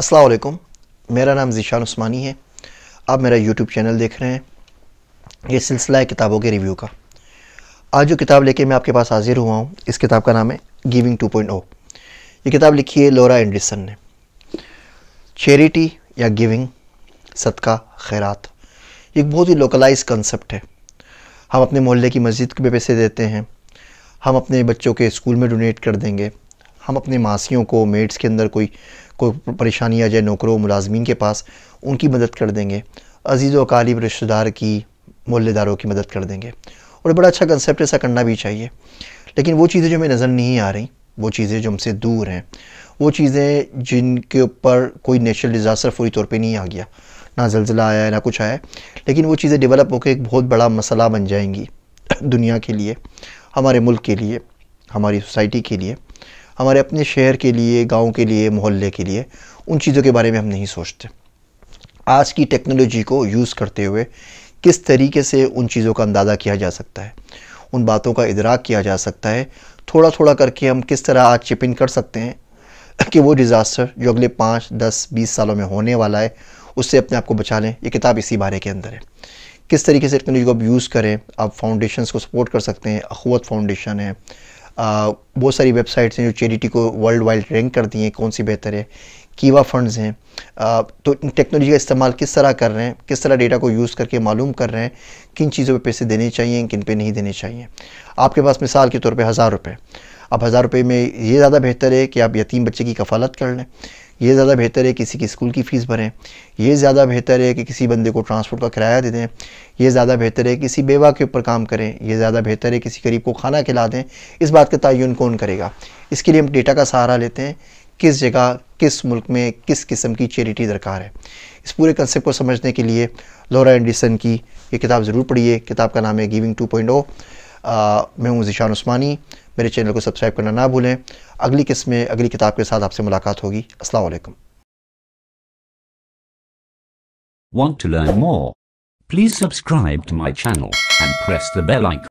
असलकुम मेरा नाम ज़ीशान उस्मानी है आप मेरा यूट्यूब चैनल देख रहे हैं ये सिलसिला है किताबों के रिव्यू का आज जो किताब लेके मैं आपके पास हाजिर हुआ हूँ इस किताब का नाम है गिविंग 2.0 ये किताब लिखी है लोरा एंडरसन ने चेरिटी या गिविंग सदका खैरात एक बहुत ही लोकलाइज कंसेप्ट है हम अपने मोहल्ले की मस्जिद में पैसे देते हैं हम अपने बच्चों के स्कूल में डोनेट कर देंगे हम अपने मासीियों को मेट्स के अंदर कोई कोई परेशानी आ जाए नौकरों मुलाजमीन के पास उनकी मदद कर देंगे अजीज़ वकालिब रिश्तेदार की मोहल्लेदारों की मदद कर देंगे और बड़ा अच्छा कंसेप्ट ऐसा करना भी चाहिए लेकिन वो चीज़ें जो हमें नज़र नहीं आ रही वो चीज़ें जो हमसे दूर हैं वो चीज़ें जिनके ऊपर कोई नेचुरल डिज़ास्टर फौरी तौर पर नहीं आ गया ना जलजिला आया है ना कुछ आया लेकिन वो चीज़ें डेवलप होकर एक बहुत बड़ा मसला बन जाएंगी दुनिया के लिए हमारे मुल्क के लिए हमारी सोसाइटी के लिए हमारे अपने शहर के लिए गांव के लिए मोहल्ले के लिए उन चीज़ों के बारे में हम नहीं सोचते आज की टेक्नोलॉजी को यूज़ करते हुए किस तरीके से उन चीज़ों का अंदाज़ा किया जा सकता है उन बातों का इदराक किया जा सकता है थोड़ा थोड़ा करके हम किस तरह आज चिपिन कर सकते हैं कि वो डिज़ास्टर जो अगले पाँच दस बीस सालों में होने वाला है उससे अपने आप को बचा लें ये किताब इसी बारे के अंदर है किस तरीके से टेक्नोलॉजी को आप यूज़ करें आप फाउंडेशन को सपोर्ट कर सकते हैं अखवत फाउंडेशन है बहुत सारी वेबसाइट्स हैं जो चैरिटी को वर्ल्ड वाइड रैंक करती हैं कौन सी बेहतर है कीवा फंड्स हैं तो टेक्नोलॉजी का इस्तेमाल किस तरह कर रहे हैं किस तरह डेटा को यूज़ करके मालूम कर रहे हैं किन चीज़ों पे पैसे देने चाहिए किन पे नहीं देने चाहिए आपके पास मिसाल के तौर पे हज़ार रुपये अब हज़ार रुपये में ये ज़्यादा बेहतर है कि आप यतीम बच्चे की कफालत कर लें ये ज़्यादा बेहतर है किसी की स्कूल की फ़ीस भरें ये ज़्यादा बेहतर है कि किसी बंदे को ट्रांसपोर्ट का किराया दे दें ये ज़्यादा बेहतर है किसी बेवा के ऊपर काम करें ये ज़्यादा बेहतर है किसी गरीब को खाना खिला दें इस बात का तयन कौन करेगा इसके लिए हम डेटा का सहारा लेते हैं किस जगह किस मुल्क में किस किस्म की चैरिटी दरकार है इस पूरे कंसेप्ट को समझने के लिए लोरा एंडिसन की ये किताब ज़रूर पढ़िए किताब का नाम है गिविंग टू पॉइंट आ, मैं हूँ जीशान उस्मानी मेरे चैनल को सब्सक्राइब करना ना भूलें अगली किस्त में अगली किताब के साथ आपसे मुलाकात होगी असलकम Want to learn more? Please subscribe to my channel and press the bell icon.